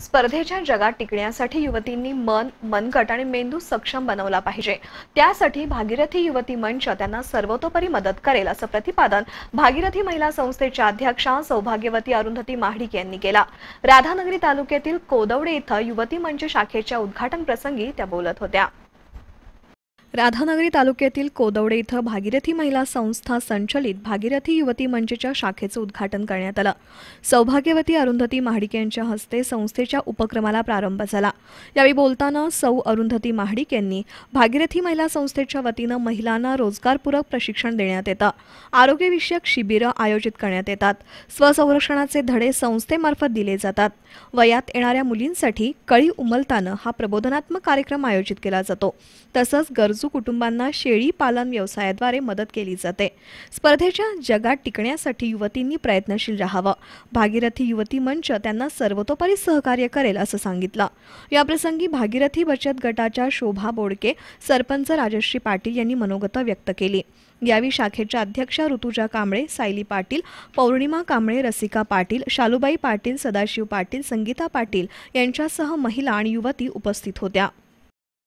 स्पर्धेच्या जगात टिकण्यासाठी युवतींनी मन मनकट आणि मेंदू सक्षम बनवला पाहिजे त्यासाठी भागीरथी युवती मंच त्यांना सर्वतोपरी मदत करेल असं प्रतिपादन भागीरथी महिला संस्थेच्या अध्यक्षा सौभाग्यवती अरुंधती महाडिक यांनी केला राधानगरी तालुक्यातील कोदवडे इथं युवती मंच शाखेच्या उद्घाटन प्रसंगी त्या बोलत होत्या राधानगरी तालुक्यातील कोदवडे इथं भागीरथी महिला संस्था संचलित भागीरथी युवती मंचच्या शाखेचं उद्घाटन करण्यात आलं सौभाग्यवती अरुंधती महाडिक यांच्या हस्ते संस्थेच्या उपक्रमाला प्रारंभ झाला यावेळी बोलताना सौ अरुंधती महाडिक यांनी भागीरथी महिला संस्थेच्या वतीनं महिलांना रोजगारपूरक प्रशिक्षण देण्यात येतं आरोग्यविषयक शिबिरं आयोजित करण्यात येतात स्वसंरक्षणाचे धडे संस्थेमार्फत दिले जातात वयात येणाऱ्या मुलींसाठी कळी उमलताना हा प्रबोधनात्मक कार्यक्रम आयोजित केला जातो तसंच गरजू गरजू कुटुंबांना शेळी पालन व्यवसायाद्वारे मदत केली जाते स्पर्धेच्या जगात टिकण्यासाठी युवतींनी प्रयत्नशील राहावं भागीरथी युवती मंच त्यांना सर्वतोपरी सहकार्य करेल असं सांगितलं याप्रसंगी भागीरथी बचत गटाच्या शोभा बोडके सरपंच राजश्री पाटील यांनी मनोगत व्यक्त केली यावी शाखेच्या अध्यक्षा ऋतुजा कांबळे सायली पाटील पौर्णिमा कांबळे रसिका पाटील शालूबाई पाटील सदाशिव पाटील संगीता पाटील यांच्यासह महिला आणि युवती उपस्थित होत्या